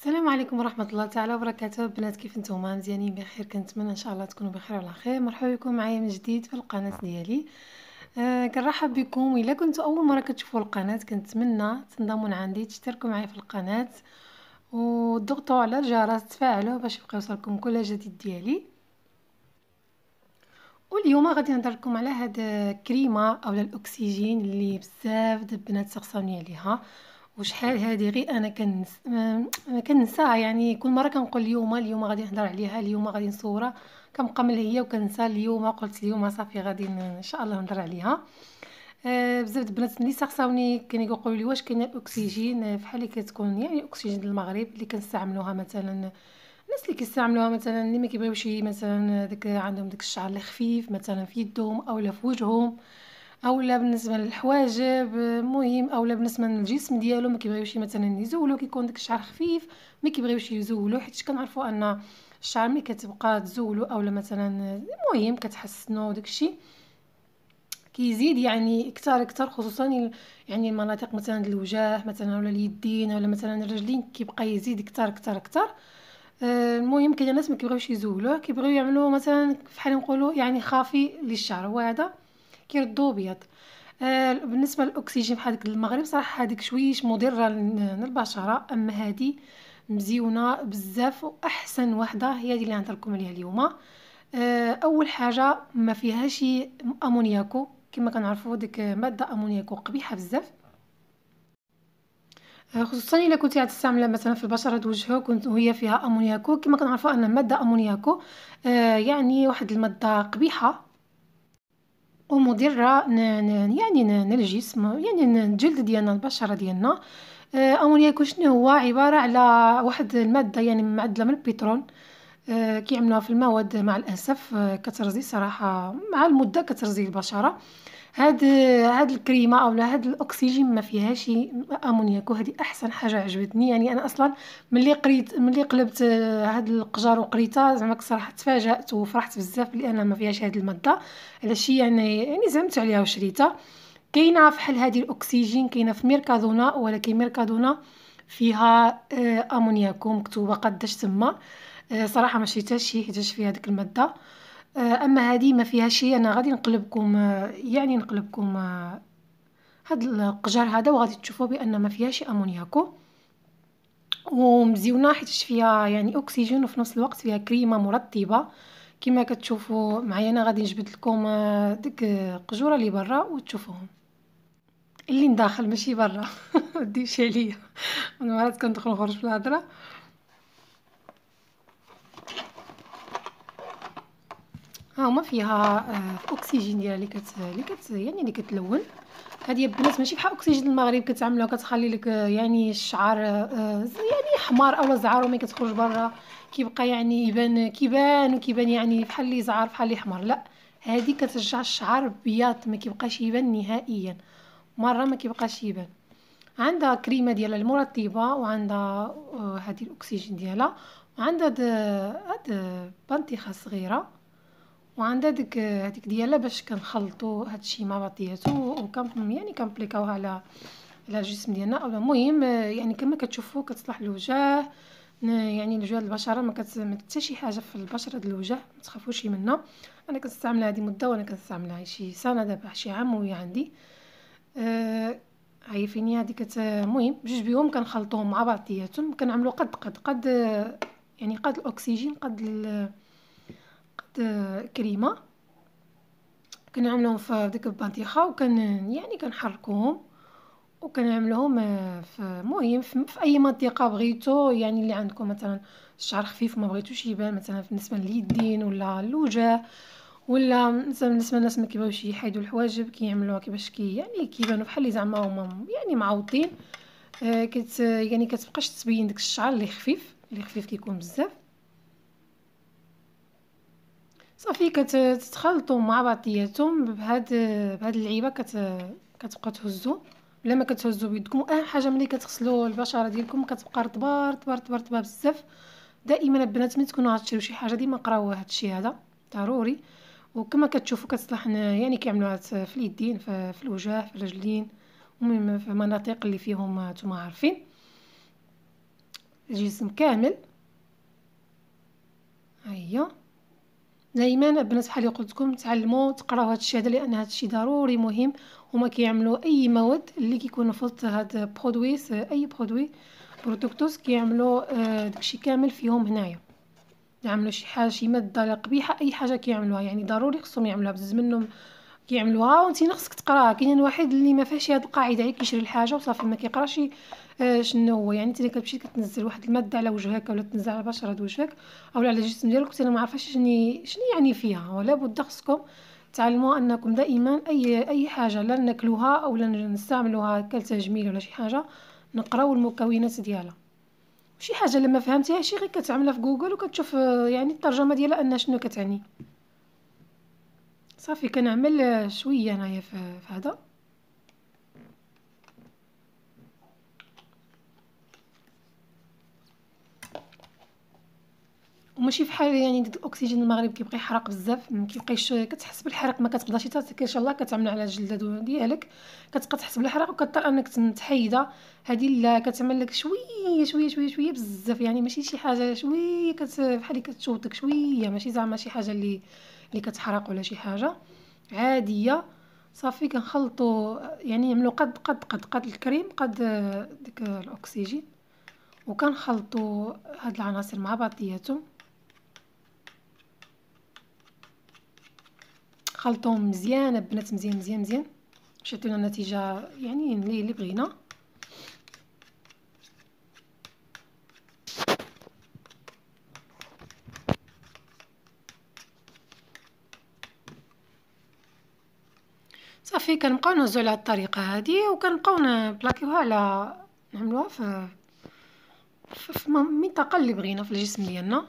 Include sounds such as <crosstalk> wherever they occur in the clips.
السلام عليكم ورحمة الله تعالى وبركاته بنات كيف نتوما مزيانين بخير كنتمنى ان شاء الله تكونوا بخير وعلى خير مرحبا بكم معايا من جديد في القناة ديالي آه كنرحب بكم الا كنتوا اول مرة كتشوفوا القناة كنتمنى تنضموا عندي تشتركوا معايا في القناة وضغطوا على الجرس تفاعلوا باش يبقى يوصلكم كل جديد ديالي واليوم غادي نهضر لكم على هاد كريمه اولا الاكسجين اللي بزاف البنات سقساوني عليها وشحال هذه غير انا كنس ما كنساها يعني كل مره كنقول اليوم اليوم غادي نهضر عليها اليوم غادي نصورها كنبقى ملهيه هي وكنسى اليوم قلت اليوم صافي غادي ان شاء الله نهضر عليها آه بزاف البنات اللي سقساوني يقولوا لي واش كاين الاكسجين آه، فحال اللي كتكون يعني الاكسجين المغرب اللي كنستعملوها مثلا الناس اللي كيستعملوها مثلا اللي ما كيبغيوش مثلا داك عندهم داك الشعر خفيف مثلا في يدهم اولا في وجههم اولا بالنسبه للحواجب مهم اولا بالنسبه للجسم ديالو ما كيبغيوش مثلا يزولو كيكون داك الشعر خفيف ما كيبغيوش يزولو حيت كنعرفوا ان الشعر ملي كتبقى تزولو اولا مثلا المهم كتحسنو داكشي كيزيد يعني اكثر اكثر خصوصا يعني المناطق مثلا الوجه مثلا ولا اليدين ولا مثلا الرجلين كيبقى يزيد اكثر اكثر اكثر آه، المهم كاين ناس ما كيبغيوش يزولوه كيبغيو يعملوه مثلا فحال نقولوا يعني خافي للشعر هو هذا كير الضوبيض آه بالنسبه للاكسجين بحال ديك المغرب صراحه هذيك شويش مضره للبشره اما هذه مزيونه بزاف واحسن وحده هي هذه اللي نعطيكم عليها اليوم آه، اول حاجه ما فيهاش امونياكو كما كنعرفوا ديك ماده امونياكو قبيحه بزاف آه، خصوصا الا كنتي غتستعملها مثلا في البشره وجهك وهي فيها امونياكو كما كنعرفوا ان ماده امونياكو آه، يعني واحد الماده قبيحه ومضرة يعني للجسم يعني الجلد ديالنا البشرة ديالنا، آه، أمونياك شنو هو عبارة على واحد المادة يعني معدلة من البترول آه، كيعملوها في المواد مع الأسف آه، كترزي صراحة مع المدة كترزي البشرة. هاد هاد الكريمه اولا هاد الاكسجين ما فيهاش امونياك وهادي احسن حاجه عجبتني يعني انا اصلا ملي قريت ملي قلبت آه، هاد القجار وقريتها زعما صراحه تفاجات وفرحت بزاف لانها ما فيهاش هاد الماده على شي يعني يعني زعمت عليها وشريتها كاينه فحال هذه الاكسجين كاينه في ميركادونا ولكن ميركادونا فيها آه، امونياك ومكتوبه قداش تما آه، صراحه ما شريتهاش حيتاش فيها ديك الماده آه، اما هذه ما فيها شيء انا غادي نقلبكم آه، يعني نقلبكم آه، هاد القجر هذا وغادي تشوفوا بان ما فيهاش امونياكو ومزيونه حيت فيها يعني اكسجين وفي نفس الوقت فيها كريمه مرطبه كما كتشوفوا معايا انا غادي نجبد لكم ديك القجوره اللي برا وتشوفوهم اللي داخل ماشي برا <laughs> ديش عليا انا مرات كندخل نخرج في الهضره ها هما فيها الاكسجين آه، ديالها اللي كت اللي كت يعني اللي كتلون هذه البنات ماشي بحال اكسجين المغرب كتعملوها كتخلي لك آه، يعني الشعر آه، يعني حمار اولا زعار وما كتخرج برا كيبقى يعني يبان كيبان وكيبان يعني بحال اللي زعار بحال اللي حمر لا هذه كترجع الشعر بياض ما كيبقاش يبان نهائيا مره ما كيبقاش يبان عندها كريمه ديالها المرطبه وعندها هذه الاكسجين ديالها وعندها هاد بانتيخه صغيره وعندها ديك هذيك ديالها باش كنخلطو هادشي مع بعضياتو وكان يعني كنبليكاوها على على الجسم ديالنا اولا المهم يعني كما كتشوفوا كتصلح الوجه يعني الوجه البشره ما كت حتى شي حاجه في البشره ديال الوجه ما تخافوش منها انا كنستعملها هذه مده وانا كنستعملها شي سنه دابا شي عام وهي عندي أه عيفيني هذه كت المهم بجوج بيهم كنخلطوهم مع بعضياتهم كنعملوا قد قد قد يعني قد الاكسجين قد آه، كريمه كنعملهم في ديك البطيخه وكان يعني كنحركوهم وكنعملهم آه، في المهم في, اي منطقه بغيتو يعني اللي عندكم مثلا الشعر خفيف ما بغيتوش يبان مثلا بالنسبه لليدين ولا الوجه ولا مثلا بالنسبه للناس ما كيبغيوش يحيدوا الحواجب كيعملوها كيفاش كي يعني كيبانوا بحال اللي زعما هما يعني معوضين آه، كت يعني كتبقاش تبين داك الشعر اللي خفيف اللي خفيف كيكون بزاف صافي كتتخلطوا مع بعضياتهم بهاد بهاد اللعيبه كت كتبقى تهزو بلا ما كتهزوا بيدكم اهم حاجه ملي كتغسلو البشره ديالكم كتبقى رطبه رطبه رطبه رطبه بزاف دائما البنات ملي تكونوا غتشريو شي حاجه ديما قراو هادشي هذا ضروري وكما كتشوفوا كتصلح يعني كيعملوها في اليدين في الوجه في الرجلين المهم في المناطق اللي فيهم نتوما عارفين الجسم كامل أيوه. دائما البنات بحال اللي قلت لكم تعلموا تقراو هذا الشيء هذا لان هذا الشيء ضروري مهم هما كيعملوا اي مواد اللي كيكونوا في وسط هاد برودوي اي برودوي برودكتوس كيعملوا آه، داكشي كامل فيهم هنايا يعملوا شي حاجه شي ماده قبيحه اي حاجه كيعملوها يعني ضروري خصهم يعملوها بزاف منهم كيعملوها وانت خصك تقراها كاينين يعني الواحد اللي ما فيهاش هاد القاعده غير كيشري الحاجه وصافي ما كيقراش آه، شنو هو يعني انت كتمشي كتنزل واحد الماده على وجهك ولا تنزل على بشره وجهك اولا على الجسم ديالك وانت ما عارفاش شنو شنو يعني فيها ولا بد خصكم تعلموا انكم دائما اي اي حاجه لا ناكلوها اولا نستعملوها كالتجميل ولا شي حاجه نقراو المكونات ديالها شي حاجه لما فهمتيها شي غير كتعملها في جوجل وكتشوف آه، يعني الترجمه ديالها ان شنو كتعني صافي كنعمل شوية أنايا هذا ماشي بحال يعني ديك الاكسجين المغرب كيبقى يحرق بزاف ما كيبقايش كتحس بالحرق ما كتقدرش حتى ان شاء الله كتعمل على الجلد ديالك كتبقى تحس بالحرق وكضطر انك تحيدها هذه لا كتعمل لك شويه شويه شويه شويه بزاف يعني ماشي شي حاجه شويه كت بحال كتشوتك شويه ماشي زعما شي حاجه اللي اللي كتحرق ولا شي حاجه عاديه صافي كنخلطوا يعني نعملوا قد قد قد قد الكريم قد ديك الاكسجين وكنخلطوا هاد العناصر مع بعضياتهم خلطوهم مزيان البنات مزيان مزيان مزيان باش يعطيونا نتيجه يعني اللي اللي بغينا صافي كنبقاو نهزو على الطريقه هذه وكنبقاو نبلاكيوها على نعملوها في في المنطقه اللي بغينا في الجسم ديالنا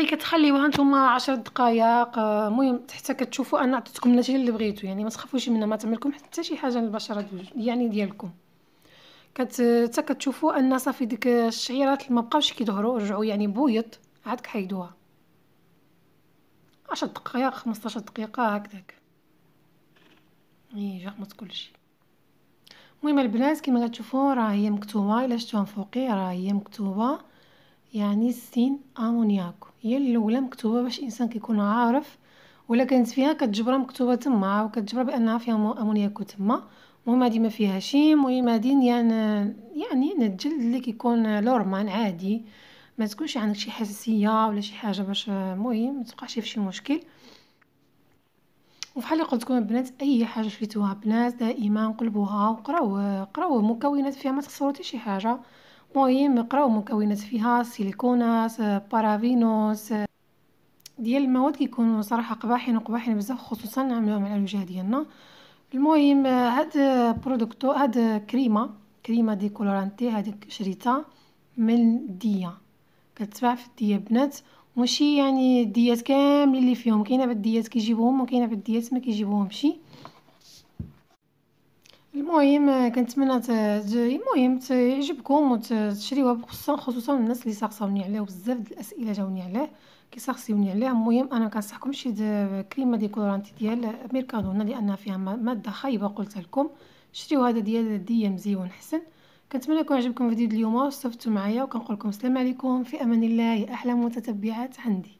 صافي كتخليوها نتوما 10 دقائق آه، المهم حتى كتشوفوا ان عطيتكم النتيجه اللي بغيتو يعني ما تخافوش منها ما لكم حتى شي حاجه للبشره يعني ديالكم كت حتى كتشوفوا ان صافي ديك الشعيرات ما بقاوش كيظهروا رجعوا يعني بويض عاد كحيدوها 10 دقائق 15 دقيقه هكذاك اي جرمت كلشي المهم البنات كما كتشوفوا راه هي مكتوبه الا شفتوها من فوقي راه هي مكتوبه يعني السين امونياك هي الاولى مكتوبه باش الانسان كيكون عارف ولا كانت فيها كتجبرها مكتوبه تما وكتجبره بانها فيها امونياكو تما المهم هادي ما شي المهم هادي يعني يعني الجلد اللي كيكون لورمان عادي ما تكونش عندك شي حساسيه ولا شي حاجه باش المهم ما تبقاش في شي مشكل وفحال اللي قلت لكم البنات اي حاجه شريتوها بنات دائما قلبوها وقراو قراو مكونات فيها ما تخسروا حتى شي حاجه مهم نقراو مكونات فيها سيليكوناس بارافينوس ديال المواد كيكونوا صراحه قباحين وقباحين بزاف خصوصا نعملوهم على الوجه ديالنا المهم هاد برودكتو هاد كريمه كريمه دي كولورانتي شريتها من الديه كتباع في الديه بنات ماشي يعني الديات كاملين اللي فيهم كاينه بالديات كيجيبوهم وكاينه بالديات ما كيجيبوهمش المهم كنتمنى ت- المهم ت- يعجبكم خصوصا خصوصا الناس اللي سقساوني عليه بزاف ديال الاسئله جاوني عليه كيساقصوني عليه المهم انا كنصحكم شي كريمه ديكولورانتي ديال ميركادونا لان فيها ماده خايبه لكم شريو هذا ديال ام مزيون حسن كنتمنى يكون عجبكم فيديو اليوم وصفتوا معايا وكنقول لكم السلام عليكم في امان الله يا احلى متتبعات عندي